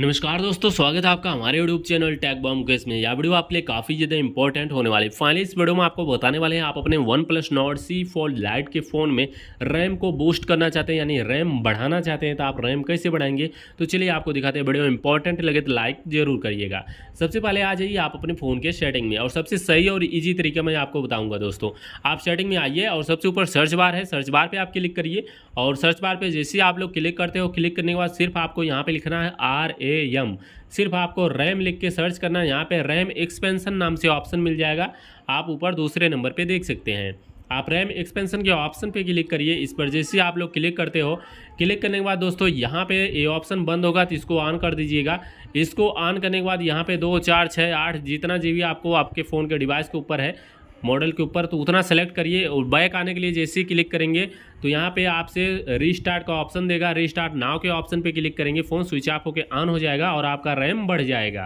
नमस्कार दोस्तों स्वागत है आपका हमारे यूट्यूब चैनल टैग बॉम केस में यह वीडियो आपके लिए काफ़ी ज़्यादा इंपॉर्टेंट होने वाली फाइनली इस वीडियो में आपको बताने वाले हैं आप अपने one plus Nord C four lite के फ़ोन में रैम को बूस्ट करना चाहते हैं यानी रैम बढ़ाना चाहते हैं तो आप रैम कैसे बढ़ाएंगे तो चलिए आपको दिखाते हैं वीडियो इंपॉर्टेंट लगे तो लाइक जरूर करिएगा सबसे पहले आ जाइए आप अपने फ़ोन के सेटिंग में और सबसे सही और ईजी तरीके मैं आपको बताऊँगा दोस्तों आप सेटिंग में आइए और सबसे ऊपर सर्च बार है सर्च बार पर आप क्लिक करिए और सर्च बार पर जैसे आप लोग क्लिक करते हो क्लिक करने के बाद सिर्फ आपको यहाँ पर लिखना है आर ए एम सिर्फ आपको रैम लिख के सर्च करना है यहाँ पे रैम एक्सपेंसन नाम से ऑप्शन मिल जाएगा आप ऊपर दूसरे नंबर पे देख सकते हैं आप रैम एक्सपेंशन के ऑप्शन पे क्लिक करिए इस पर जैसे आप लोग क्लिक करते हो क्लिक करने के बाद दोस्तों यहाँ पे ये ऑप्शन बंद होगा तो इसको ऑन कर दीजिएगा इसको ऑन करने के बाद यहाँ पे दो चार छः आठ जितना जी आपको आपके फ़ोन के डिवाइस के ऊपर है मॉडल के ऊपर तो उतना सेलेक्ट करिए और बैक आने के लिए जैसे ही क्लिक करेंगे तो यहाँ पे आपसे रीस्टार्ट का ऑप्शन देगा रीस्टार्ट नाव के ऑप्शन पे क्लिक करेंगे फ़ोन स्विच ऑफ होकर ऑन हो जाएगा और आपका रैम बढ़ जाएगा